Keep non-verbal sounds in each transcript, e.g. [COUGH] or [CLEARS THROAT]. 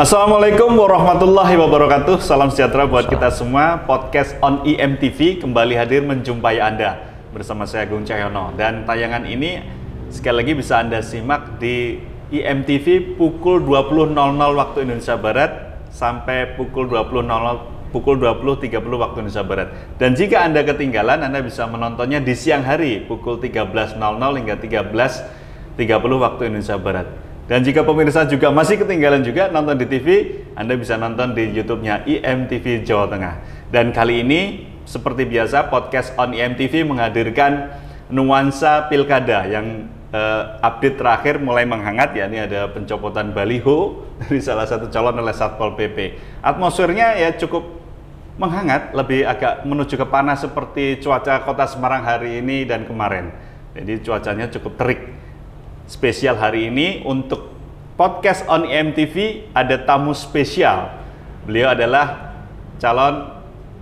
Assalamualaikum warahmatullahi wabarakatuh. Salam sejahtera buat kita semua. Podcast on IMTV e kembali hadir menjumpai Anda bersama saya Agung Cahyono dan tayangan ini sekali lagi bisa Anda simak di IMTV e pukul 20.00 waktu Indonesia Barat sampai pukul 20.00 pukul 20.30 waktu Indonesia Barat. Dan jika Anda ketinggalan, Anda bisa menontonnya di siang hari pukul 13.00 hingga 13.30 waktu Indonesia Barat. Dan jika pemirsa juga masih ketinggalan juga nonton di TV, Anda bisa nonton di YouTube-nya IMTV Jawa Tengah. Dan kali ini, seperti biasa, podcast on IMTV menghadirkan nuansa pilkada yang uh, update terakhir mulai menghangat, ya ini ada pencopotan baliho [LAUGHS] dari salah satu calon oleh Satpol PP. Atmosfernya ya cukup menghangat, lebih agak menuju ke panas seperti cuaca kota Semarang hari ini dan kemarin. Jadi cuacanya cukup terik spesial hari ini untuk podcast on MTV ada tamu spesial. Beliau adalah calon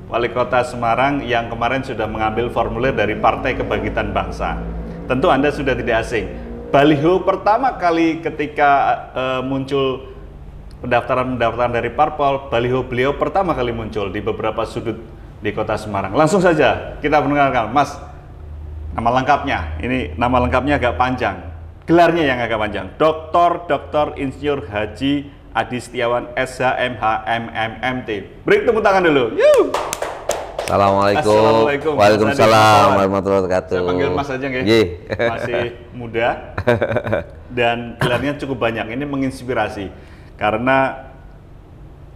wali kota Semarang yang kemarin sudah mengambil formulir dari Partai Kebangkitan Bangsa. Tentu Anda sudah tidak asing. Baliho pertama kali ketika uh, muncul pendaftaran-pendaftaran dari Parpol, baliho beliau pertama kali muncul di beberapa sudut di kota Semarang. Langsung saja kita mendengarkan, Mas, nama lengkapnya. Ini nama lengkapnya agak panjang gelarnya yang agak panjang. Doktor, Doktor Insinyur Haji Adi Setiawan SHMH MMMT. Beri tepuk tangan dulu. Yuh. Assalamualaikum. Assalamualaikum. Waalaikumsalam warahmatullahi wabarakatuh. Saya panggil Mas aja nggih. Masih muda [LAUGHS] dan gelarnya cukup banyak. Ini menginspirasi karena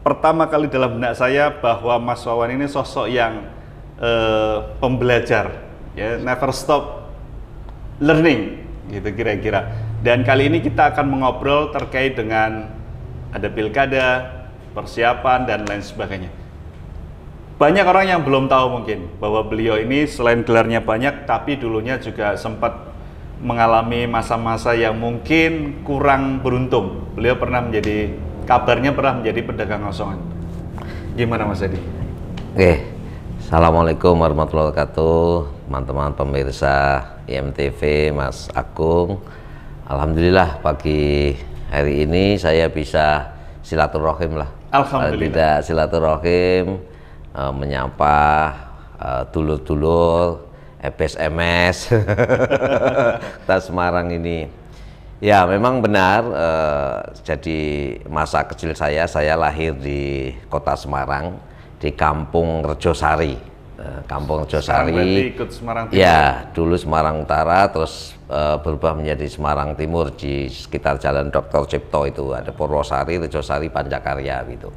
pertama kali dalam benak saya bahwa Mas Wawan ini sosok yang uh, pembelajar, ya yeah, never stop learning gitu kira-kira. Dan kali ini kita akan mengobrol terkait dengan ada pilkada, persiapan dan lain sebagainya. Banyak orang yang belum tahu mungkin bahwa beliau ini selain gelarnya banyak tapi dulunya juga sempat mengalami masa-masa yang mungkin kurang beruntung. Beliau pernah menjadi kabarnya pernah menjadi pedagang kosongan. Gimana Mas Edi? Oke. Assalamualaikum warahmatullahi wabarakatuh, teman-teman pemirsa IMTV Mas Agung. Alhamdulillah pagi hari ini saya bisa silaturahim lah. Alhamdulillah. Tidak silaturahim uh, eh, menyapa uh, eh, dulur-dulur EPS MS [LAUGHS] Kota Semarang ini. Ya memang benar, uh, jadi masa kecil saya, saya lahir di kota Semarang, di kampung Rejosari Eh, Kampung Josari. ikut Semarang Timur. Ya, dulu Semarang Utara terus uh, berubah menjadi Semarang Timur di sekitar Jalan Dr. Cipto itu ada Purwosari, Rejosari, Panjakarya gitu.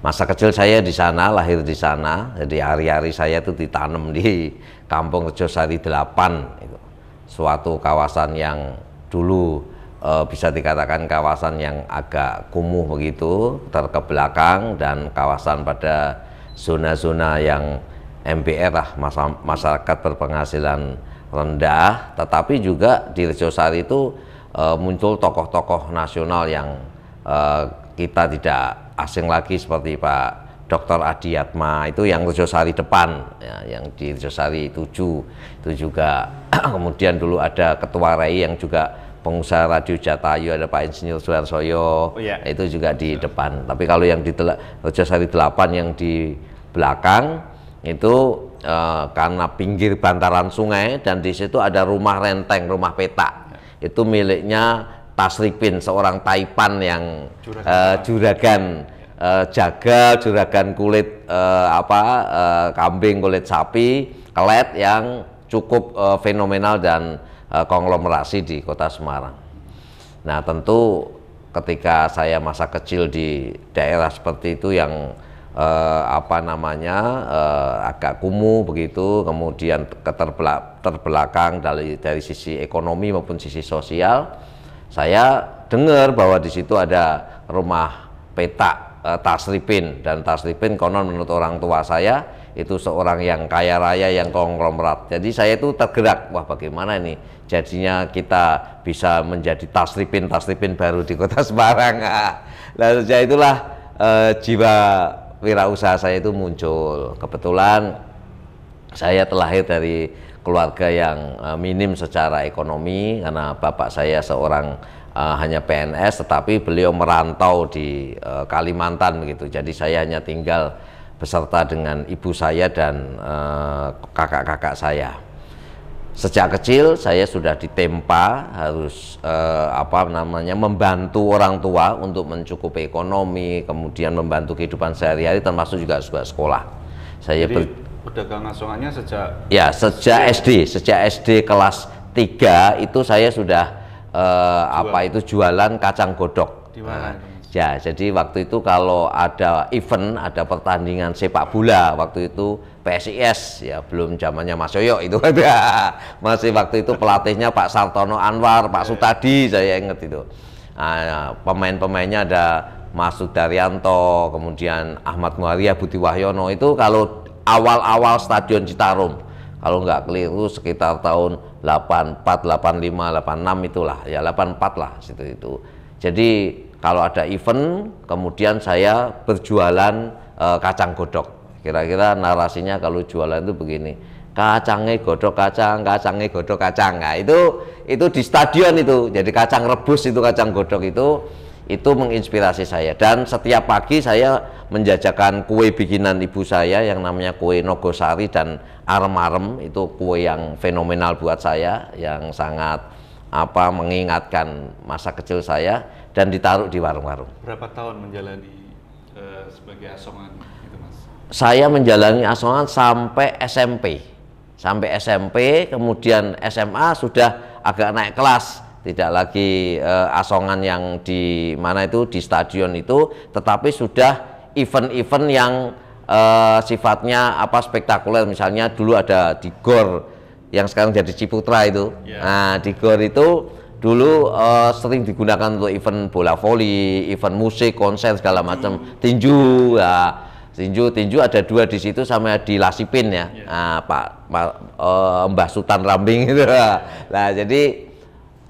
Masa kecil saya di sana, lahir di sana. Jadi hari-hari saya itu ditanam di Kampung Rejosari 8 itu. Suatu kawasan yang dulu E, bisa dikatakan kawasan yang agak kumuh begitu, terkebelakang dan kawasan pada zona-zona yang MPR lah masyarakat berpenghasilan rendah tetapi juga di Sari itu e, muncul tokoh-tokoh nasional yang e, kita tidak asing lagi seperti Pak Dr. Adiatma itu yang Sari depan ya, yang di Sari 7 itu juga [CLEARS THROAT] kemudian dulu ada Ketua Rai yang juga pengusaha radio Jatayu ada Pak Insinyur Suarsoyo oh, yeah. itu juga di depan tapi kalau yang di Sari 8 yang di belakang itu e, karena pinggir bantaran sungai dan di situ ada rumah renteng, rumah petak. Itu miliknya Tasripin, seorang Taipan yang juragan, e, juragan e, jaga, juragan kulit e, apa e, kambing, kulit sapi, kelet yang cukup e, fenomenal dan e, konglomerasi di kota Semarang. Nah tentu ketika saya masa kecil di daerah seperti itu yang uh, apa namanya uh, agak kumuh begitu, kemudian keterbelak, terbelakang dari dari sisi ekonomi maupun sisi sosial. Saya dengar bahwa di situ ada rumah petak uh, eh, Tasripin dan Tasripin konon menurut orang tua saya itu seorang yang kaya raya yang konglomerat. Jadi saya itu tergerak, wah bagaimana ini jadinya kita bisa menjadi tasripin tasripin baru di kota Semarang. [LAUGHS] Lalu nah, ya sejak itulah uh, jiwa wirausaha saya itu muncul. Kebetulan saya terlahir dari keluarga yang uh, minim secara ekonomi karena bapak saya seorang uh, hanya PNS tetapi beliau merantau di uh, Kalimantan begitu. Jadi saya hanya tinggal beserta dengan ibu saya dan kakak-kakak uh, kakak -kakak saya sejak kecil saya sudah ditempa harus eh, apa namanya membantu orang tua untuk mencukupi ekonomi kemudian membantu kehidupan sehari-hari termasuk juga sebuah sekolah saya Jadi, pedagang asongannya sejak ya sejak ya? SD sejak SD kelas 3 itu saya sudah eh, apa itu jualan kacang godok di Ya, jadi waktu itu kalau ada event, ada pertandingan sepak bola waktu itu PSIS ya belum zamannya Mas Yoyo itu ada. [LAUGHS] Masih waktu itu pelatihnya Pak Sartono Anwar, Pak iya. Sutadi saya ingat itu. Nah, pemain-pemainnya ada Mas Sudaryanto, kemudian Ahmad Muharia, Budi Wahyono itu kalau awal-awal Stadion Citarum kalau nggak keliru sekitar tahun 84, 85, 86 itulah ya 84 lah situ itu. Jadi kalau ada event kemudian saya berjualan e, kacang godok kira-kira narasinya kalau jualan itu begini kacangnya godok kacang kacangnya godok kacang nah, itu itu di stadion itu jadi kacang rebus itu kacang godok itu itu menginspirasi saya dan setiap pagi saya menjajakan kue bikinan ibu saya yang namanya kue nogosari dan arem-arem itu kue yang fenomenal buat saya yang sangat apa mengingatkan masa kecil saya dan ditaruh di warung-warung. Berapa tahun menjalani uh, sebagai asongan itu, Mas? Saya menjalani asongan sampai SMP. Sampai SMP, kemudian SMA sudah agak naik kelas, tidak lagi uh, asongan yang di mana itu di stadion itu, tetapi sudah event-event yang uh, sifatnya apa spektakuler misalnya dulu ada di GOR yang sekarang jadi Ciputra itu. Yeah. Nah, di GOR itu dulu uh, sering digunakan untuk event bola voli, event musik, konser segala macam, hmm. tinju, ya. tinju, tinju ada dua di situ sama di Lasipin ya, yeah. nah, Pak, Pak uh, eh, Mbah Sultan Rambing itu. [LAUGHS] nah jadi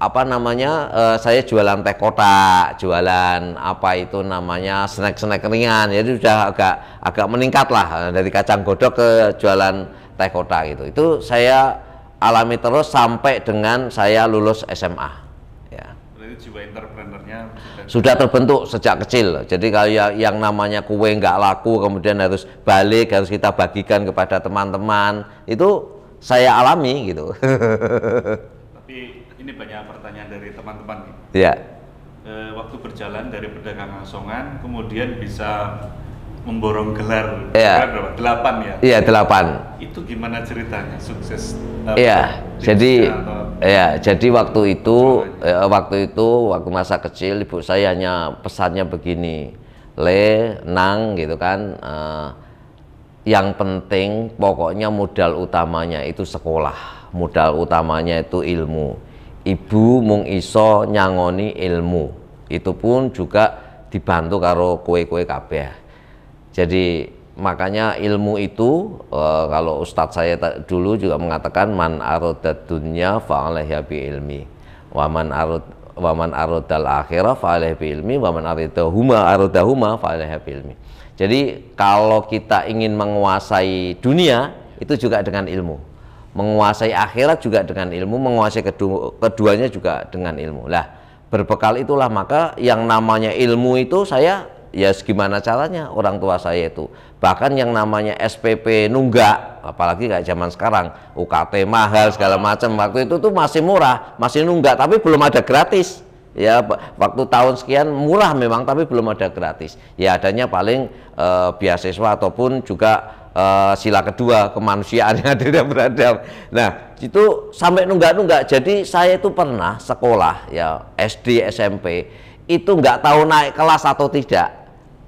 apa namanya uh, saya jualan teh kotak, jualan apa itu namanya snack-snack ringan, jadi sudah agak agak meningkat lah dari kacang godok ke jualan teh kotak gitu. Itu saya alami terus sampai dengan saya lulus SMA. Jadi jiwa entrepreneurnya sudah terbentuk sejak kecil. Jadi kalau ya- yang namanya kue nggak laku kemudian harus balik harus kita bagikan kepada teman-teman itu saya alami gitu. [LAUGHS] Tapi ini banyak pertanyaan dari teman-teman nih. Iya. E, waktu berjalan dari pedagang asongan kemudian bisa memborong gelar ya. berapa? Delapan ya? Iya delapan. Itu gimana ceritanya sukses? Iya. Eh, Jadi atau Ya, jadi waktu itu ya, waktu itu waktu masa kecil ibu saya hanya pesannya begini, le, nang gitu kan. Uh, yang penting pokoknya modal utamanya itu sekolah, modal utamanya itu ilmu. Ibu mung iso nyangoni ilmu. Itu pun juga dibantu karo kue-kue kabeh. Jadi makanya ilmu itu uh, kalau ustadz saya dulu juga mengatakan man aroda dunya fa'alaiha bi ilmi wa man waman wa man akhirah fa'alaiha bi ilmi wa man arodahuma huma fa'alaiha bi ilmi jadi kalau kita ingin menguasai dunia itu juga dengan ilmu menguasai akhirat juga dengan ilmu menguasai kedu keduanya juga dengan ilmu lah berbekal itulah maka yang namanya ilmu itu saya ya gimana caranya orang tua saya itu bahkan yang namanya SPP nunggak apalagi kayak zaman sekarang UKT mahal segala macam waktu itu tuh masih murah masih nunggak tapi belum ada gratis ya waktu tahun sekian murah memang tapi belum ada gratis ya adanya paling e, beasiswa ataupun juga e, sila kedua kemanusiaannya [LAUGHS] tidak beradab nah itu sampai nunggak-nunggak jadi saya itu pernah sekolah ya SD SMP itu nggak tahu naik kelas atau tidak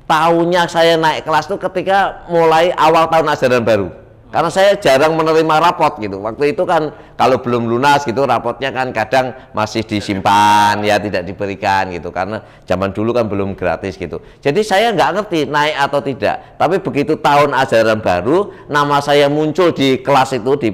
Tahunnya saya naik kelas itu ketika mulai awal tahun ajaran baru karena saya jarang menerima rapot gitu waktu itu kan kalau belum lunas gitu rapotnya kan kadang masih disimpan ya tidak diberikan gitu karena zaman dulu kan belum gratis gitu jadi saya nggak ngerti naik atau tidak tapi begitu tahun ajaran baru nama saya muncul di kelas itu di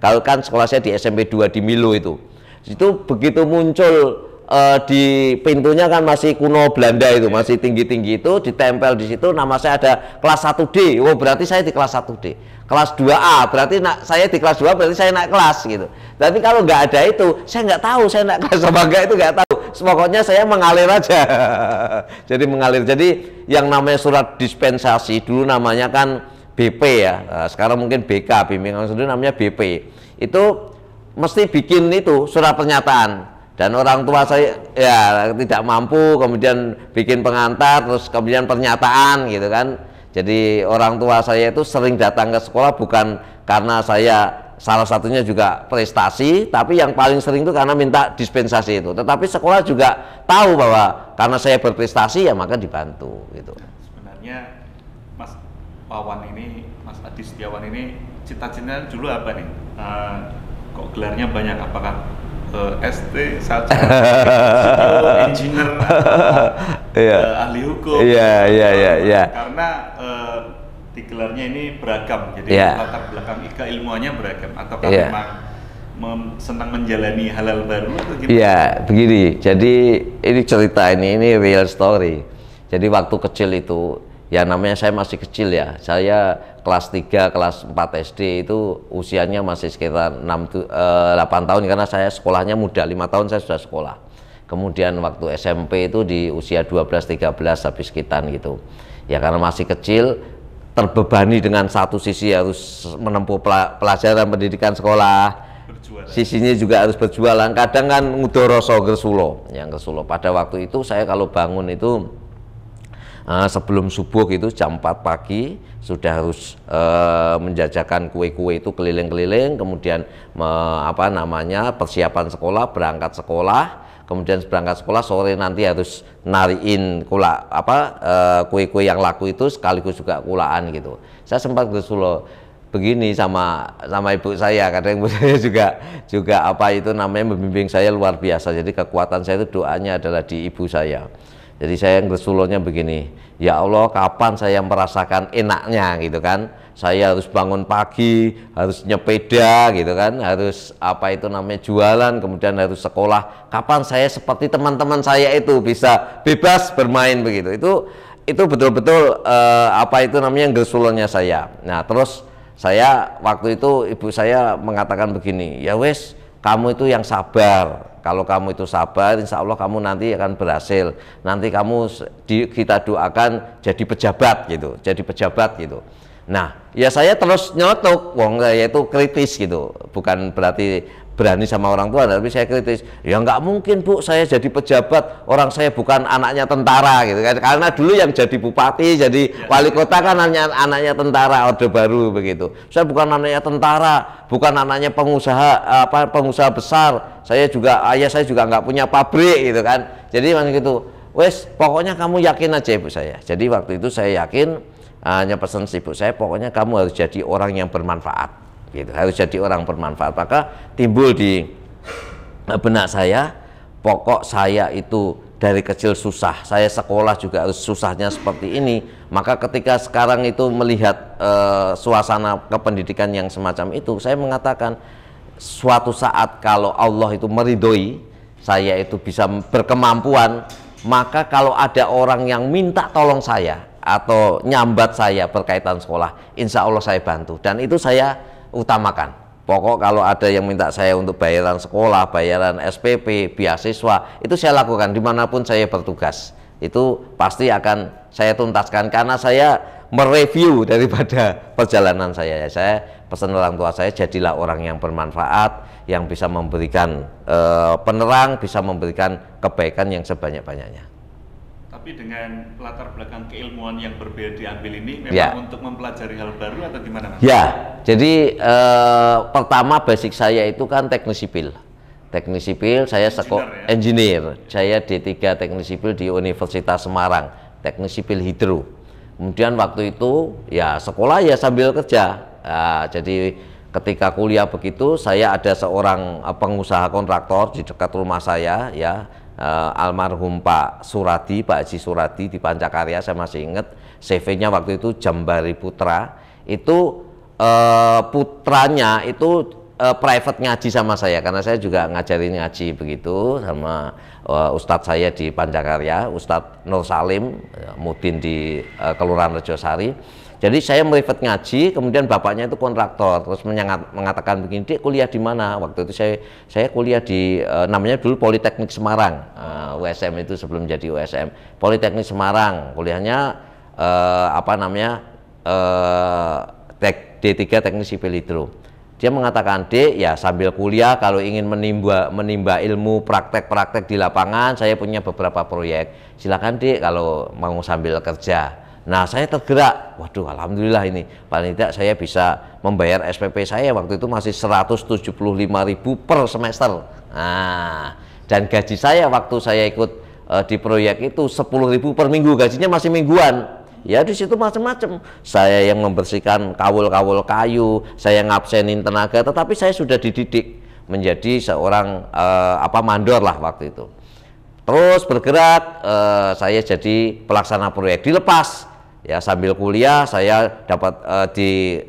kalau kan sekolah saya di SMP 2 di Milo itu itu begitu muncul uh, di pintunya kan masih kuno Belanda itu, iya. masih tinggi-tinggi itu, ditempel di situ nama saya ada kelas 1D. Oh, berarti saya di kelas 1D. Kelas 2A, berarti na- saya di kelas 2, berarti saya naik kelas gitu. Tapi kalau nggak ada itu, saya nggak tahu saya naik kelas apa enggak itu nggak tahu. Pokoknya saya mengalir aja. [LAUGHS] Jadi mengalir. Jadi yang namanya surat dispensasi dulu namanya kan BP ya. Nah, sekarang mungkin BK, bimbingan sendiri namanya BP. Itu mesti bikin itu surat pernyataan dan orang tua saya ya tidak mampu kemudian bikin pengantar terus kemudian pernyataan gitu kan jadi orang tua saya itu sering datang ke sekolah bukan karena saya salah satunya juga prestasi tapi yang paling sering itu karena minta dispensasi itu tetapi sekolah juga tahu bahwa karena saya berprestasi ya maka dibantu gitu sebenarnya Mas Wawan ini Mas Adi Setiawan ini cita-citanya dulu apa nih uh, kok gelarnya banyak apakah uh, eh, ST satu [LAUGHS] oh, engineer yeah. Iya. uh, ahli hukum iya iya iya karena uh, iya. eh, digelarnya ini beragam jadi yeah. latar belakang ika ilmuannya beragam atau yeah. Iya. memang senang menjalani halal baru atau gimana? Iya, begini. Jadi ini cerita ini ini real story. Jadi waktu kecil itu ya namanya saya masih kecil ya. Saya kelas 3, kelas 4 SD itu usianya masih sekitar 6, 8 eh, tahun karena saya sekolahnya muda, 5 tahun saya sudah sekolah. Kemudian waktu SMP itu di usia 12-13 habis sekitar gitu. Ya karena masih kecil terbebani dengan satu sisi harus menempuh pelajaran pendidikan sekolah, berjualan. sisinya juga harus berjualan kadang kan ngudoroso ke gersulo yang gersulo pada waktu itu saya kalau bangun itu uh, sebelum subuh itu jam 4 pagi sudah harus uh, menjajakan kue-kue itu keliling-keliling kemudian me, apa namanya persiapan sekolah berangkat sekolah kemudian berangkat sekolah sore nanti harus nariin kula apa eh, kue-kue yang laku itu sekaligus juga kulaan gitu saya sempat ke Solo begini sama sama ibu saya kadang ibu [LAUGHS] saya juga juga apa itu namanya membimbing saya luar biasa jadi kekuatan saya itu doanya adalah di ibu saya jadi saya yang ngesulonya begini, ya Allah kapan saya merasakan enaknya gitu kan? Saya harus bangun pagi, harus nyepeda gitu kan, harus apa itu namanya jualan, kemudian harus sekolah. Kapan saya seperti teman-teman saya itu bisa bebas bermain begitu? Itu itu betul-betul eh, apa itu namanya ngesulonya saya. Nah terus saya waktu itu ibu saya mengatakan begini, ya wes kamu itu yang sabar kalau kamu itu sabar, insya Allah kamu nanti akan berhasil. Nanti kamu di, kita doakan jadi pejabat gitu, jadi pejabat gitu. Nah, ya saya terus nyelotok, wong saya itu kritis gitu, bukan berarti berani sama orang tua tapi saya kritis ya nggak mungkin bu saya jadi pejabat orang saya bukan anaknya tentara gitu kan karena dulu yang jadi bupati jadi ya. wali kota kan hanya anaknya tentara orde baru begitu saya bukan anaknya tentara bukan anaknya pengusaha apa pengusaha besar saya juga ayah saya juga nggak punya pabrik gitu kan jadi memang itu wes pokoknya kamu yakin aja bu saya jadi waktu itu saya yakin hanya pesan ibu saya pokoknya kamu harus jadi orang yang bermanfaat gitu harus jadi orang bermanfaat maka timbul di eh, benak saya pokok saya itu dari kecil susah saya sekolah juga harus susahnya seperti ini maka ketika sekarang itu melihat e, suasana kependidikan yang semacam itu saya mengatakan suatu saat kalau Allah itu meridhoi saya itu bisa berkemampuan maka kalau ada orang yang minta tolong saya atau nyambat saya berkaitan sekolah insya Allah saya bantu dan itu saya utamakan. Pokok kalau ada yang minta saya untuk bayaran sekolah, bayaran SPP, beasiswa, itu saya lakukan dimanapun saya bertugas. Itu pasti akan saya tuntaskan karena saya mereview [LAUGHS] daripada perjalanan saya. Saya pesan orang tua saya jadilah orang yang bermanfaat, yang bisa memberikan e, penerang, bisa memberikan kebaikan yang sebanyak-banyaknya. Tapi dengan latar belakang keilmuan yang berbeda diambil ini memang ya. untuk mempelajari hal baru atau gimana Mas? Ya, jadi eh, pertama basic saya itu kan teknik sipil. Teknik sipil, saya sekolah engineer, ya? engineer. Saya D3 teknik sipil di Universitas Semarang, teknik sipil hidro. Kemudian waktu itu ya sekolah ya sambil kerja. Nah, jadi ketika kuliah begitu saya ada seorang eh, pengusaha kontraktor di dekat rumah saya ya uh, almarhum Pak Surati, Pak Haji Surati di Pancakarya saya masih ingat CV-nya waktu itu Jambari Putra itu uh, putranya itu uh, private ngaji sama saya karena saya juga ngajarin ngaji begitu sama uh, ustadz saya di Pancakarya, Ustadz Nur Salim, Mudin di uh, Kelurahan Rejosari jadi saya merivet ngaji, kemudian bapaknya itu kontraktor, terus menyangat, mengatakan begini, "Dik, kuliah di mana?" Waktu itu saya saya kuliah di eh, namanya dulu Politeknik Semarang. Eh, USM itu sebelum jadi USM. Politeknik Semarang, kuliahnya eh, apa namanya? eh tek, D3 Teknik Sipil Hidro. Dia mengatakan, "Dik, ya sambil kuliah kalau ingin menimba menimba ilmu praktek-praktek di lapangan, saya punya beberapa proyek. Silakan, Dik, kalau mau sambil kerja." Nah, saya tergerak. Waduh, alhamdulillah ini. Paling tidak saya bisa membayar SPP saya waktu itu masih ribu per semester. Nah, dan gaji saya waktu saya ikut uh, di proyek itu ribu per minggu. Gajinya masih mingguan ya di situ macam-macam saya yang membersihkan kawul-kawul kayu saya ngabsenin tenaga tetapi saya sudah dididik menjadi seorang uh, apa mandor lah waktu itu terus bergerak uh, saya jadi pelaksana proyek dilepas ya sambil kuliah saya dapat uh, di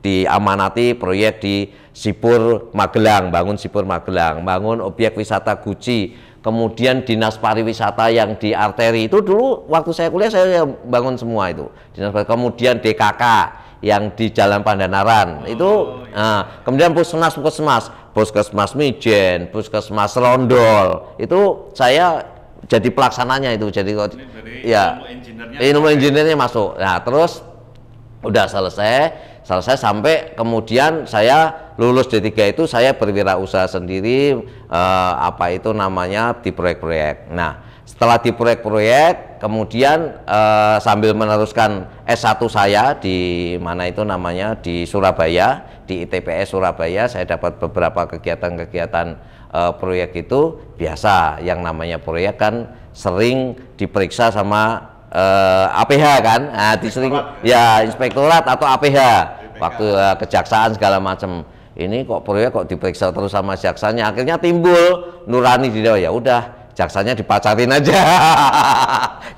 diamanati proyek di Sipur Magelang, bangun Sipur Magelang, bangun objek wisata Guci, kemudian dinas pariwisata yang di arteri itu dulu waktu saya kuliah saya bangun semua itu. Dinas kemudian DKK yang di Jalan Pandanaran oh, itu iya. nah, kemudian puskesmas puskesmas puskesmas Mijen puskesmas Rondol itu saya jadi pelaksananya itu jadi Ini ya engineer-nya. Ilmu engineer-nya masuk. Nah, terus udah selesai, selesai sampai kemudian saya lulus D3 itu saya berwirausaha sendiri eh, apa itu namanya di proyek-proyek. Nah, setelah di proyek-proyek kemudian eh, sambil meneruskan S1 saya di mana itu namanya di Surabaya, di ITPS Surabaya saya dapat beberapa kegiatan-kegiatan eh, proyek itu biasa yang namanya proyek kan sering diperiksa sama eh, APH kan, nah, diseling, ya inspektorat atau APH, waktu uh, kejaksaan segala macam. Ini kok proyek kok diperiksa terus sama jaksanya, akhirnya timbul nurani di ya udah jaksanya dipacarin aja. [LAUGHS]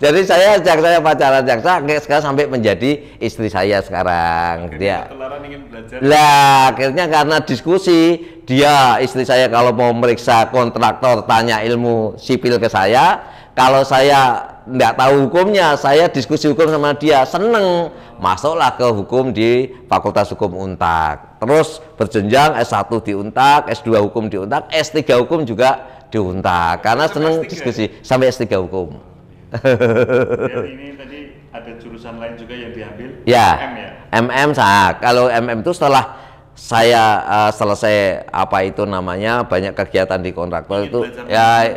Jadi saya jaksa saya pacaran jaksa sekarang sampai menjadi istri saya sekarang. Akhirnya dia Lah, akhirnya karena diskusi dia istri saya kalau mau meriksa kontraktor tanya ilmu sipil ke saya, kalau saya nggak tahu hukumnya, saya diskusi hukum sama dia, seneng masuklah ke hukum di Fakultas Hukum Untak. Terus berjenjang S1 di Untak, S2 hukum di Untak, S3 hukum juga di Untak karena seneng diskusi ya? sampai S3 hukum. [LAUGHS] ini tadi ada jurusan lain juga yang diambil ya, MM ya. MM kalau MM itu setelah saya uh, selesai apa itu namanya banyak kegiatan di kontraktor itu ya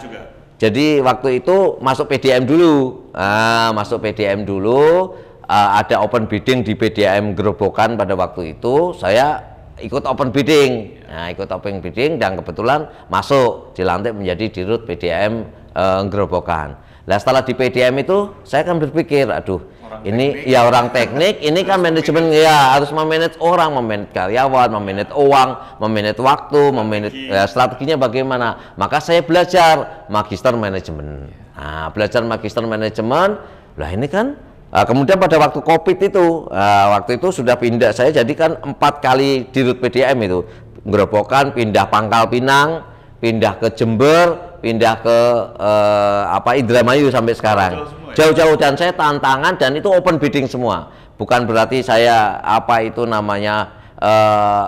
jadi waktu itu masuk PDM dulu, nah, masuk PDM dulu, uh, ada open bidding di PDM Gerobokan pada waktu itu, saya ikut open bidding, nah, ikut open bidding dan kebetulan masuk dilantik menjadi dirut PDM uh, eh, Gerobokan. Nah setelah di PDM itu saya kan berpikir, aduh orang ini teknik. ya orang teknik ini kan manajemen ya harus memanage orang memanage karyawan memanage uang memanage waktu memanage ya, strateginya bagaimana maka saya belajar magister manajemen nah, belajar magister manajemen lah ini kan eh, kemudian pada waktu COVID itu, eh, waktu itu sudah pindah saya jadi kan empat kali di rut PDM itu, Gerobokan, pindah Pangkal Pinang, pindah ke Jember, pindah ke eh, apa Indramayu sampai sekarang. Ya? Jauh-jauh dan saya tantangan dan itu open bidding semua. Bukan berarti saya apa itu namanya eh,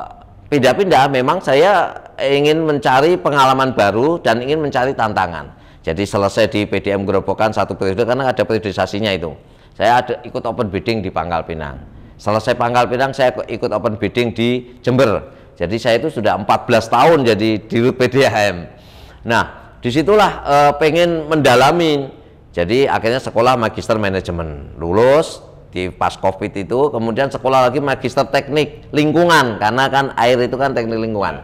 pindah-pindah. Eh, Memang saya ingin mencari pengalaman baru dan ingin mencari tantangan. Jadi selesai di PDM Gerobokan satu periode karena ada periodisasinya itu. Saya ada ikut open bidding di Pangkal Pinang. Selesai Pangkal Pinang saya ikut open bidding di Jember. Jadi saya itu sudah 14 tahun jadi di PDM Nah, disitulah e, pengen mendalami jadi akhirnya sekolah magister manajemen lulus di pas covid itu kemudian sekolah lagi magister teknik lingkungan karena kan air itu kan teknik lingkungan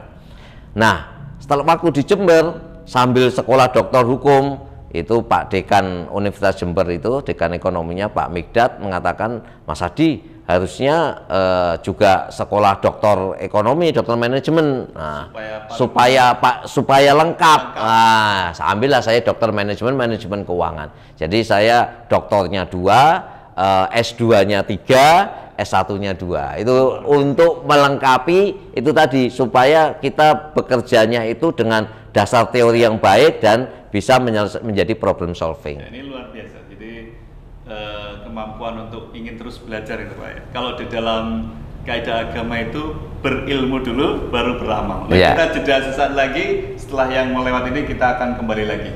nah setelah waktu di Jember sambil sekolah doktor hukum itu Pak Dekan Universitas Jember itu Dekan ekonominya Pak Migdat mengatakan Mas Adi harusnya uh, juga sekolah doktor ekonomi, dokter manajemen, nah, supaya pak supaya lengkap. lengkap. Nah, ambillah saya dokter manajemen, manajemen keuangan. Jadi saya doktornya dua, uh, eh, S2-nya tiga, S1-nya dua. Itu untuk melengkapi itu tadi supaya kita bekerjanya itu dengan dasar teori yang baik dan bisa menjadi problem solving. Ya, ini luar biasa Eh, kemampuan untuk ingin terus belajar itu Pak ya. Kalau di dalam kaidah agama itu berilmu dulu baru beramal. Nah, yeah. Kita jeda sesaat lagi setelah yang melewati ini kita akan kembali lagi.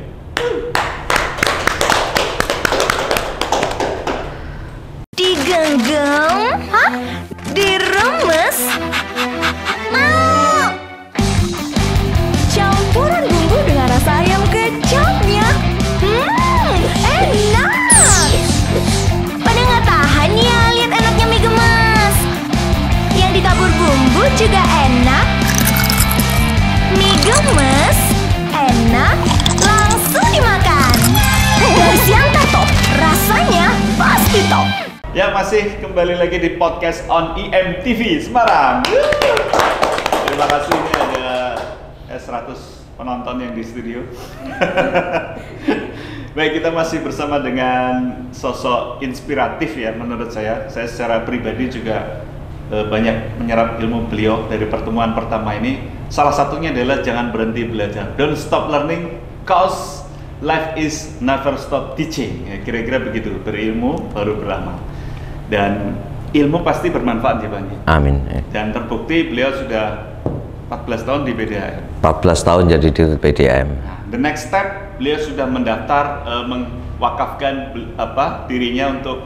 Digenggam? Hah? Diremes? Mau? Dito. Gitu. Ya masih kembali lagi di podcast on IMTV e Semarang. Terima kasih ini ada 100 penonton yang di studio. [LAUGHS] Baik, kita masih bersama dengan sosok inspiratif ya menurut saya. Saya secara pribadi juga eh, banyak menyerap ilmu beliau dari pertemuan pertama ini. Salah satunya adalah jangan berhenti belajar. Don't stop learning cause life is never stop teaching ya, kira-kira begitu berilmu baru berlama dan ilmu pasti bermanfaat ya Bang ya. Amin dan terbukti beliau sudah 14 tahun di BDM 14 tahun jadi di BDM nah, the next step beliau sudah mendaftar uh, mewakafkan apa dirinya untuk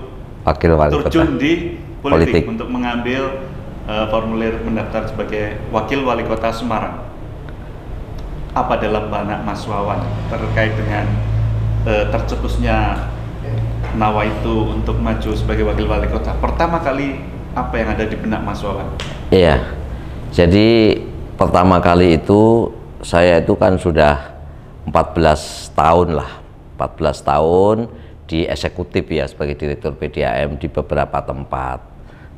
wakil wali terjun di politik, politik untuk mengambil uh, formulir mendaftar sebagai wakil wali kota Semarang apa dalam banyak Mas Wawan terkait dengan eh, tercetusnya Nawa itu untuk maju sebagai wakil wali kota? Pertama kali apa yang ada di benak Mas Wawan? Iya, jadi pertama kali itu saya itu kan sudah 14 tahun lah, 14 tahun di eksekutif ya sebagai direktur PDAM di beberapa tempat.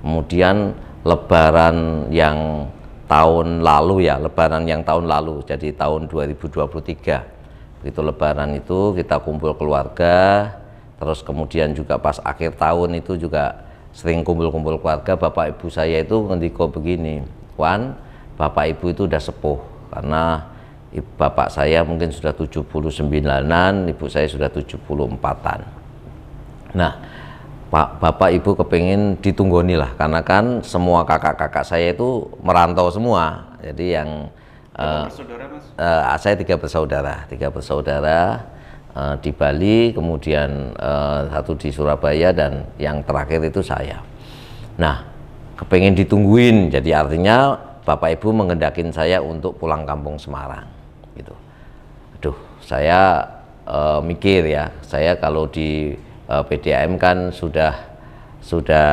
Kemudian lebaran yang tahun lalu ya, lebaran yang tahun lalu, jadi tahun 2023. Begitu lebaran itu kita kumpul keluarga, terus kemudian juga pas akhir tahun itu juga sering kumpul-kumpul keluarga, Bapak Ibu saya itu ngendiko begini, Wan, Bapak Ibu itu udah sepuh, karena Bapak saya mungkin sudah 79-an, Ibu saya sudah 74-an. Nah, Pak, Bapak Ibu kepengen ditunggoni lah karena kan semua kakak-kakak saya itu merantau semua. Jadi yang uh, Uh, saya tiga bersaudara, tiga bersaudara uh, di Bali, kemudian uh, satu di Surabaya dan yang terakhir itu saya. Nah, kepengen ditungguin. Jadi artinya Bapak Ibu mengendakin saya untuk pulang kampung Semarang gitu. Aduh, saya uh, mikir ya, saya kalau di uh, eh, PDAM kan sudah sudah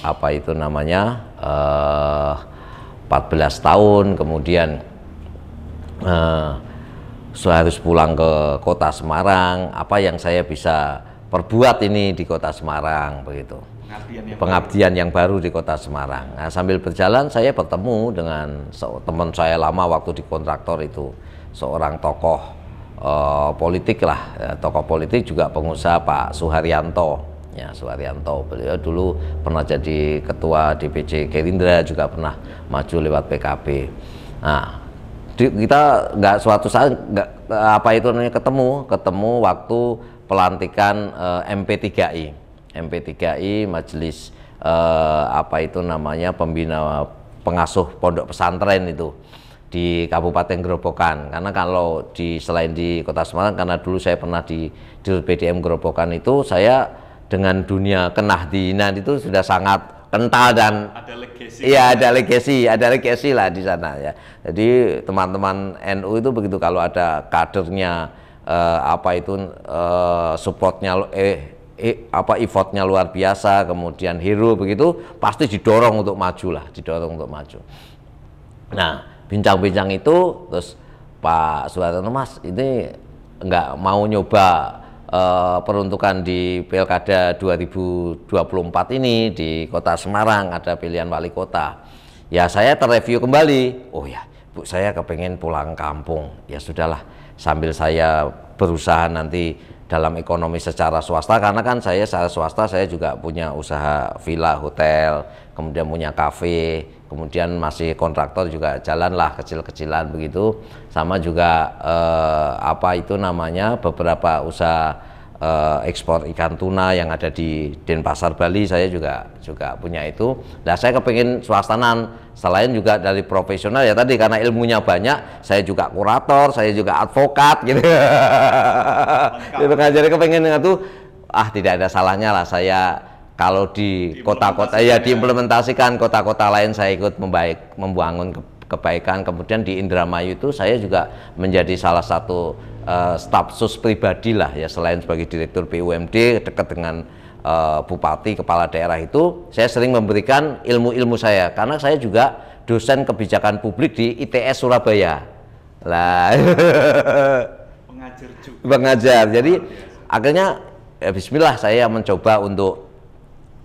apa itu namanya uh, eh, 14 tahun kemudian uh, harus pulang ke kota Semarang apa yang saya bisa perbuat ini di kota Semarang begitu pengabdian yang, pengabdian baru. yang baru di kota Semarang nah, sambil berjalan saya bertemu dengan teman saya lama waktu di kontraktor itu seorang tokoh uh, politik lah ya, tokoh politik juga pengusaha Pak Suharyanto ya Suharyanto beliau dulu pernah jadi ketua DPC Gerindra juga pernah maju lewat PKB nah di, kita nggak suatu saat nggak eh, apa itu namanya ketemu ketemu waktu pelantikan uh, eh, MP3I MP3I Majelis uh, apa itu namanya pembina pengasuh pondok pesantren itu di Kabupaten Gerobokan karena kalau di selain di Kota Semarang karena dulu saya pernah di di PDM Gerobokan itu saya dengan dunia kenahdinan itu sudah sangat kental dan ada legasi iya ada legasi ada legasi lah di sana ya jadi teman-teman NU itu begitu kalau ada kadernya eh, apa itu eh, supportnya eh, eh apa effortnya luar biasa kemudian hero begitu pasti didorong untuk maju lah didorong untuk maju nah bincang-bincang itu terus Pak Suwarno Mas ini nggak mau nyoba uh, peruntukan di Pilkada 2024 ini di Kota Semarang ada pilihan wali kota. Ya saya terreview kembali. Oh ya, Bu saya kepengen pulang kampung. Ya sudahlah sambil saya berusaha nanti dalam ekonomi secara swasta karena kan saya secara swasta saya juga punya usaha villa, hotel, kemudian punya kafe, kemudian masih kontraktor juga jalanlah kecil-kecilan begitu sama juga eh, apa itu namanya beberapa usaha eh, ekspor ikan tuna yang ada di Denpasar Bali saya juga juga punya itu nah saya kepengen swastanan selain juga dari profesional ya tadi karena ilmunya banyak saya juga kurator saya juga advokat gitu, [LAUGHS] gitu kan, jadi kepengen itu ah tidak ada salahnya lah saya kalau di kota-kota ya diimplementasikan kota-kota lain saya ikut membaik membangun ke, kebaikan kemudian di Indramayu itu saya juga menjadi salah satu uh, staf sus pribadi lah ya selain sebagai direktur BUMD dekat dengan uh, bupati kepala daerah itu saya sering memberikan ilmu-ilmu saya karena saya juga dosen kebijakan publik di ITS Surabaya lah pengajar juga pengajar jadi akhirnya ya Bismillah saya mencoba untuk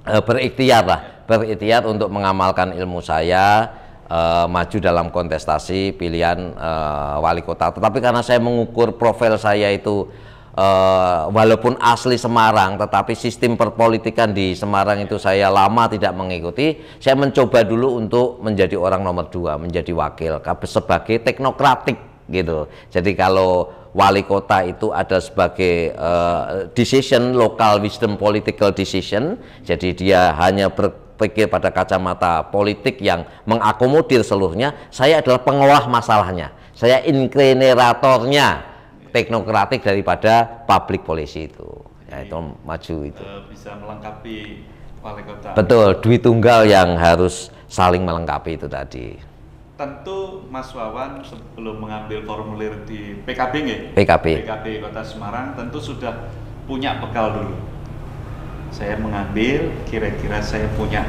berikhtiarlah berikhtiar lah berikhtiar untuk mengamalkan ilmu saya uh, maju dalam kontestasi pilihan uh, wali kota. Tetapi karena saya mengukur profil saya itu uh, walaupun asli Semarang, tetapi sistem perpolitikan di Semarang itu saya lama tidak mengikuti. Saya mencoba dulu untuk menjadi orang nomor dua, menjadi wakil sebagai teknokratik gitu. Jadi kalau wali kota itu ada sebagai uh, decision local wisdom political decision jadi dia hanya berpikir pada kacamata politik yang mengakomodir seluruhnya saya adalah pengolah masalahnya saya inkreneratornya teknokratik daripada public policy itu ya itu maju itu eh, bisa melengkapi wali kota betul duit tunggal yang harus saling melengkapi itu tadi tentu Mas Wawan sebelum mengambil formulir di PKB nggih? PKB. PKB Kota Semarang tentu sudah punya bekal dulu. Saya mengambil kira-kira saya punya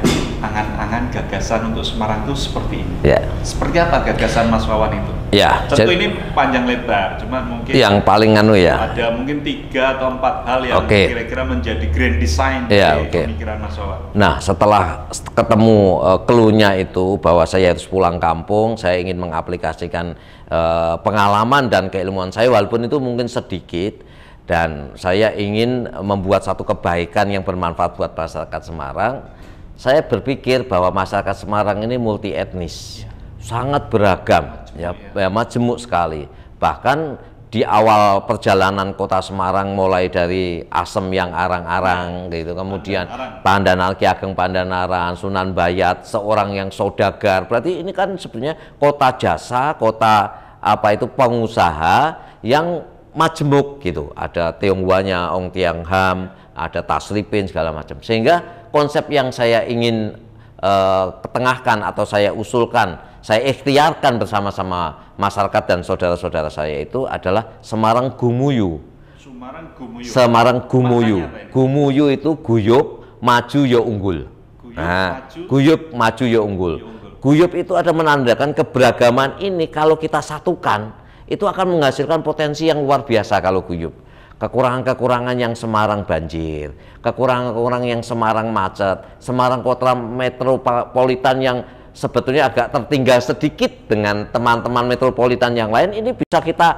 angan-angan gagasan untuk Semarang itu seperti ini. Yeah. Seperti apa gagasan Mas Wawan itu? Ya. Tentu ini panjang lebar, cuma mungkin yang paling anu ya. Ada mungkin tiga atau empat hal yang okay. kira-kira menjadi grand design ya, dari okay. pemikiran Mas Wawan. Nah, setelah ketemu uh, eh, keluhnya itu bahwa saya harus pulang kampung, saya ingin mengaplikasikan uh, pengalaman dan keilmuan saya walaupun itu mungkin sedikit dan saya ingin membuat satu kebaikan yang bermanfaat buat masyarakat Semarang. Saya berpikir bahwa masyarakat Semarang ini multi etnis. Ya sangat beragam, ya, iya. ya. majemuk sekali. Bahkan di awal perjalanan kota Semarang mulai dari asem yang arang-arang gitu kemudian Pandan Alki Ageng Pandanaran Sunan Bayat seorang yang saudagar berarti ini kan sebenarnya kota jasa kota apa itu pengusaha yang majemuk gitu ada Tionghoanya Ong Tiang Ham ada Tasripin segala macam sehingga konsep yang saya ingin uh, ketengahkan atau saya usulkan saya ikhtiarkan bersama-sama masyarakat dan saudara-saudara saya itu adalah Semarang Gumuyu. Semarang Gumuyu. Semarang Gumuyu. Gumuyu itu guyup maju ya unggul. Guyup, nah, maju, guyup maju ya Yo ya unggul. Guyup itu ada menandakan keberagaman ini kalau kita satukan itu akan menghasilkan potensi yang luar biasa kalau guyup kekurangan-kekurangan yang Semarang banjir, kekurangan-kekurangan yang Semarang macet, Semarang kota metropolitan yang sebetulnya agak tertinggal sedikit dengan teman-teman metropolitan yang lain ini bisa kita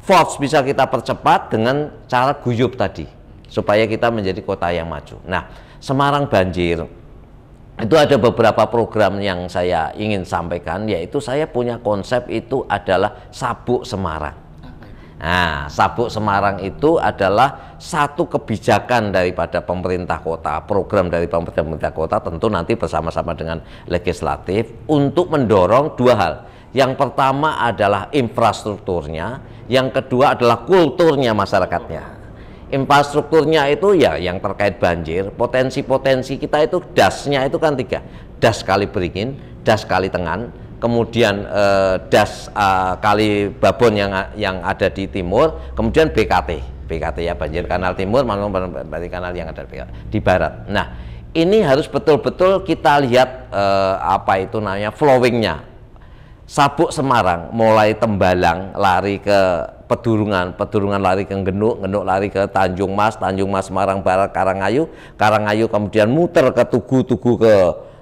force bisa kita percepat dengan cara guyup tadi supaya kita menjadi kota yang maju. Nah, Semarang banjir itu ada beberapa program yang saya ingin sampaikan yaitu saya punya konsep itu adalah sabuk Semarang. Nah, Sabuk Semarang itu adalah satu kebijakan daripada pemerintah kota, program dari pemerintah kota tentu nanti bersama-sama dengan legislatif untuk mendorong dua hal. Yang pertama adalah infrastrukturnya, yang kedua adalah kulturnya masyarakatnya. Infrastrukturnya itu ya yang terkait banjir, potensi-potensi kita itu dasnya itu kan tiga, das kali beringin, das kali tengan, kemudian eh, das eh, kali Babon yang yang ada di timur, kemudian BKT, BKT ya banjir kanal timur, maupun banjir kanal yang ada di, barat. Nah, ini harus betul-betul kita lihat eh, apa itu namanya flowingnya. Sabuk Semarang mulai Tembalang lari ke Pedurungan, Pedurungan lari ke Genuk, Genuk lari ke Tanjung Mas, Tanjung Mas Semarang Barat Karangayu, Karangayu kemudian muter ke Tugu, Tugu ke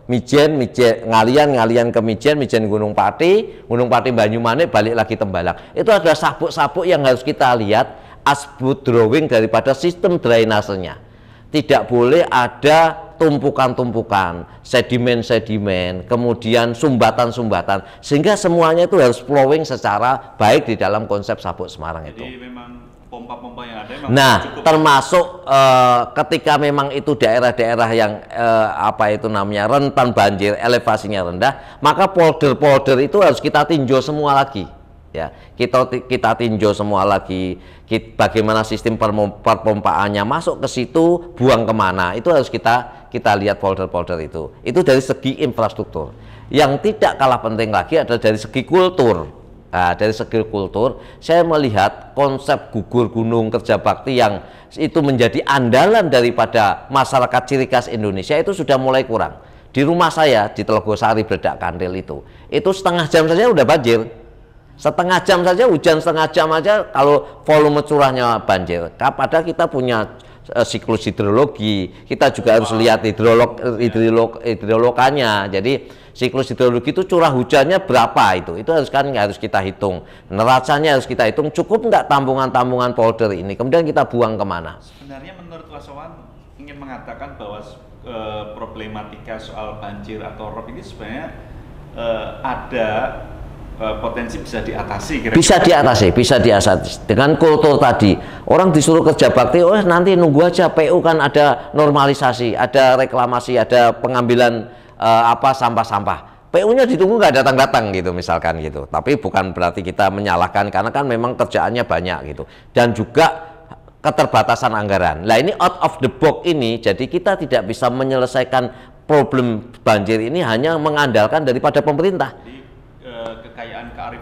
mijen mijen ngalian ngalian ke mijen mijen gunung pati gunung pati banyumanik balik lagi tembalak itu adalah sabuk-sabuk yang harus kita lihat asbud drawing daripada sistem drainasenya tidak boleh ada tumpukan-tumpukan sedimen-sedimen kemudian sumbatan-sumbatan sehingga semuanya itu harus flowing secara baik di dalam konsep sabuk Semarang Jadi itu memang pompa-pompa yang ada memang nah cukup. termasuk uh, ketika memang itu daerah-daerah yang uh, apa itu namanya rentan banjir elevasinya rendah maka polder-polder itu harus kita tinjau semua lagi ya kita kita tinjau semua lagi kita, bagaimana sistem perpompaannya masuk ke situ buang kemana itu harus kita kita lihat folder-folder itu itu dari segi infrastruktur yang tidak kalah penting lagi adalah dari segi kultur Nah, dari segi kultur, saya melihat konsep gugur gunung kerja bakti yang itu menjadi andalan daripada masyarakat ciri khas Indonesia itu sudah mulai kurang. Di rumah saya di Telogosari Bedak Kandil itu, itu setengah jam saja udah banjir. Setengah jam saja hujan setengah jam aja kalau volume curahnya banjir. Padahal kita punya Eh, siklus hidrologi. Kita juga harus lihat hidrolog ya. hidrolog hidrologanya. Jadi siklus hidrologi itu curah hujannya berapa itu. Itu harus kan harus kita hitung. Neracanya harus kita hitung. Cukup nggak tambungan-tambungan polder ini. Kemudian kita buang kemana? Sebenarnya menurut Wasawan ingin mengatakan bahwa e, problematika soal banjir atau rob ini sebenarnya e, ada Eh, potensi bisa diatasi kira -kira. bisa diatasi bisa diatasi dengan kultur tadi orang disuruh kerja bakti oh nanti nunggu aja PU kan ada normalisasi ada reklamasi ada pengambilan uh, apa sampah-sampah PU-nya ditunggu nggak datang-datang gitu misalkan gitu tapi bukan berarti kita menyalahkan karena kan memang kerjaannya banyak gitu dan juga keterbatasan anggaran. Nah ini out of the box ini, jadi kita tidak bisa menyelesaikan problem banjir ini hanya mengandalkan daripada pemerintah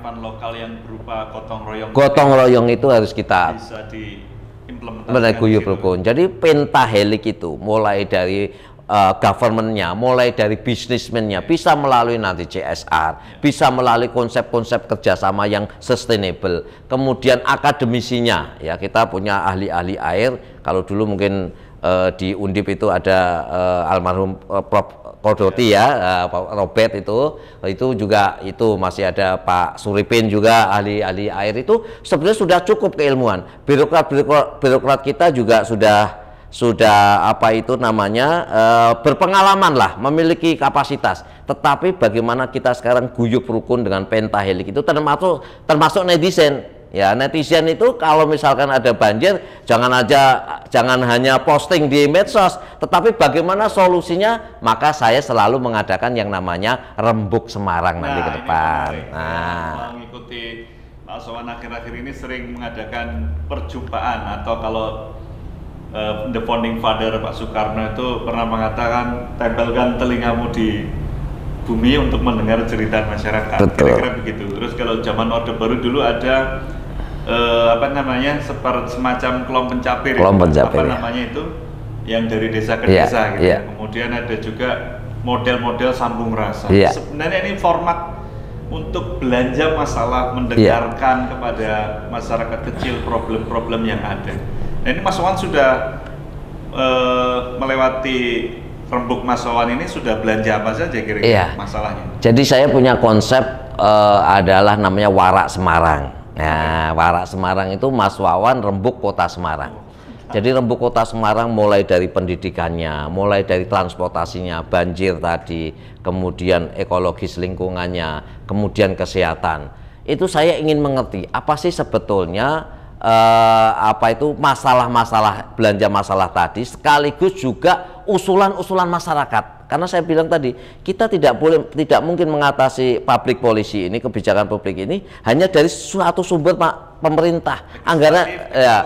kearifan lokal yang berupa gotong royong gotong royong itu harus kita bisa diimplementasikan guyub rukun jadi pentahelik itu mulai dari uh, governmentnya, mulai dari bisnismennya, yeah. bisa melalui nanti CSR, yeah. bisa melalui konsep-konsep kerjasama yang sustainable, kemudian akademisinya, ya kita punya ahli-ahli air, kalau dulu mungkin uh, di Undip itu ada uh, almarhum uh, Prof. Kordoti ya, eh, Pak Robert itu, itu juga itu masih ada Pak Suripin juga ahli-ahli air itu sebenarnya sudah cukup keilmuan. Birokrat birokrat, birokrat kita juga sudah sudah apa itu namanya e, berpengalaman lah, memiliki kapasitas. Tetapi bagaimana kita sekarang guyup rukun dengan pentahelik itu termasuk termasuk netizen. Ya, netizen itu kalau misalkan ada banjir jangan aja jangan hanya posting di medsos, tetapi bagaimana solusinya? Maka saya selalu mengadakan yang namanya rembuk Semarang nah, nanti ke depan. Nah, ya, mengikuti Pak Soan akhir-akhir ini sering mengadakan perjumpaan atau kalau uh, the founding father Pak Soekarno itu pernah mengatakan tempelkan telingamu di bumi untuk mendengar cerita masyarakat. Kira-kira begitu. Terus kalau zaman Orde Baru dulu ada uh, apa namanya seperti semacam kelompok pencapir gitu. kelompok pencapir, apa ya. namanya itu yang dari desa ke yeah, desa gitu yeah. kemudian ada juga model-model sambung rasa yeah. sebenarnya ini format untuk belanja masalah iya. mendengarkan kepada masyarakat kecil problem-problem yang ada nah ini Mas Wan sudah uh, melewati rembuk Mas Wan ini sudah belanja apa saja kira-kira yeah. masalahnya Jadi saya punya konsep Uh, adalah namanya warak Semarang. Nah, Warak Semarang itu Mas Wawan Rembuk Kota Semarang. Jadi Rembuk Kota Semarang mulai dari pendidikannya, mulai dari transportasinya, banjir tadi, kemudian ekologis lingkungannya, kemudian kesehatan. Itu saya ingin mengerti apa sih sebetulnya eh, apa itu masalah-masalah belanja masalah tadi sekaligus juga usulan-usulan masyarakat karena saya bilang tadi, kita tidak boleh tidak mungkin mengatasi public policy ini, kebijakan publik ini hanya dari suatu sumber Pak pemerintah. Anggaran ya.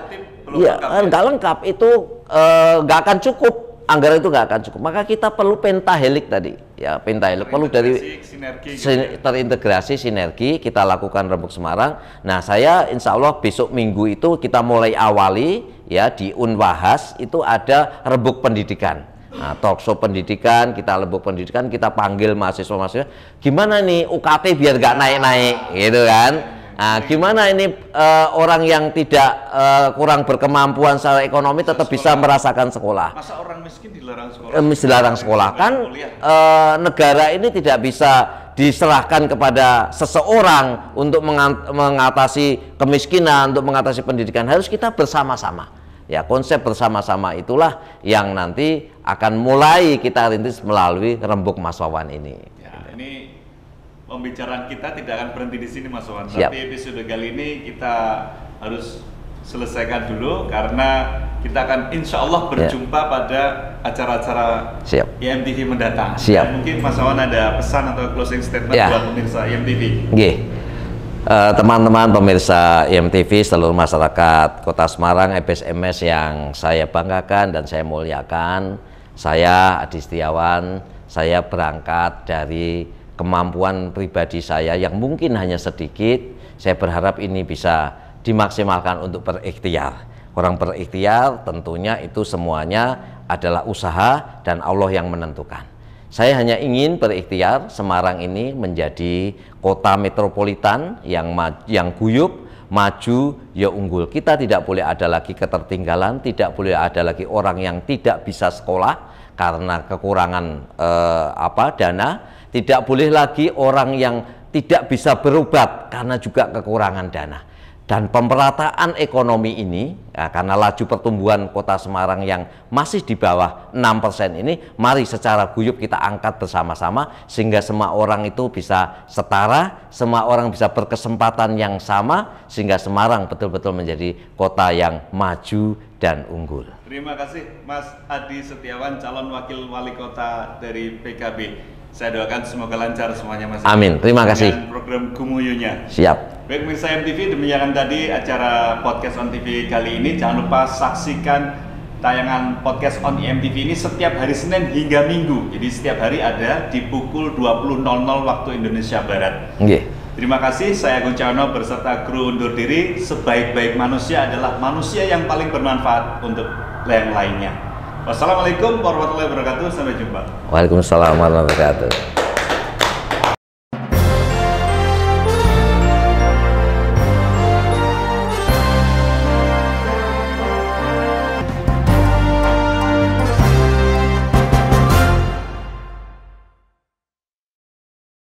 Iya, ya nggak lengkap itu eh, nggak uh, akan cukup anggaran itu nggak akan cukup maka kita perlu pentahelik tadi ya pentahelik perlu dari sinergi, sin gitu. Ya. terintegrasi sinergi kita lakukan rembuk Semarang nah saya insya Allah besok minggu itu kita mulai awali ya di Unwahas itu ada rembuk pendidikan Nah, talkshow pendidikan, kita lembuk pendidikan, kita panggil mahasiswa-mahasiswa. Gimana nih UKT biar gak naik-naik, gitu kan? Nah, gimana ini uh, orang yang tidak uh, kurang berkemampuan secara ekonomi tetap sekolah. bisa merasakan sekolah? Masa orang miskin dilarang sekolah? Eh, dilarang sekolah kan? Uh, negara ini tidak bisa diserahkan kepada seseorang untuk mengatasi kemiskinan, untuk mengatasi pendidikan. Harus kita bersama-sama Ya, konsep bersama-sama itulah yang nanti akan mulai kita rintis melalui rembuk Mas Wawan ini. Ya, ini pembicaraan kita tidak akan berhenti di sini Mas Wawan. Siap. Tapi episode kali ini kita harus selesaikan dulu karena kita akan insya Allah ya. berjumpa ya. pada acara-acara Siap. IMTV mendatang. Siap. Dan mungkin Mas Wawan ada pesan atau closing statement ya. buat pemirsa IMTV. Gih. Eh, teman-teman uh, pemirsa IMTV e seluruh masyarakat Kota Semarang fsms e yang saya banggakan dan saya muliakan saya Adi Setiawan saya berangkat dari kemampuan pribadi saya yang mungkin hanya sedikit saya berharap ini bisa dimaksimalkan untuk berikhtiar orang berikhtiar tentunya itu semuanya adalah usaha dan Allah yang menentukan saya hanya ingin berikhtiar Semarang ini menjadi kota metropolitan yang yang guyup, maju, ya unggul. Kita tidak boleh ada lagi ketertinggalan, tidak boleh ada lagi orang yang tidak bisa sekolah karena kekurangan eh, apa dana, tidak boleh lagi orang yang tidak bisa berobat karena juga kekurangan dana dan pemerataan ekonomi ini ya, karena laju pertumbuhan kota Semarang yang masih di bawah 6% ini mari secara guyup kita angkat bersama-sama sehingga semua orang itu bisa setara semua orang bisa berkesempatan yang sama sehingga Semarang betul-betul menjadi kota yang maju dan unggul terima kasih Mas Adi Setiawan calon wakil wali kota dari PKB saya doakan semoga lancar semuanya Mas. Amin. Terima kasih. program kumuyunya. Siap. Baik pemirsa MTV demikian tadi acara podcast on TV kali ini. Jangan lupa saksikan tayangan podcast on IMTV ini setiap hari Senin hingga Minggu. Jadi setiap hari ada di pukul 20.00 waktu Indonesia Barat. Oke. Terima kasih, saya Goncano berserta kru undur diri. Sebaik-baik manusia adalah manusia yang paling bermanfaat untuk yang lainnya. Wassalamualaikum warahmatullahi wabarakatuh. Sampai jumpa. Waalaikumsalam warahmatullahi wabarakatuh.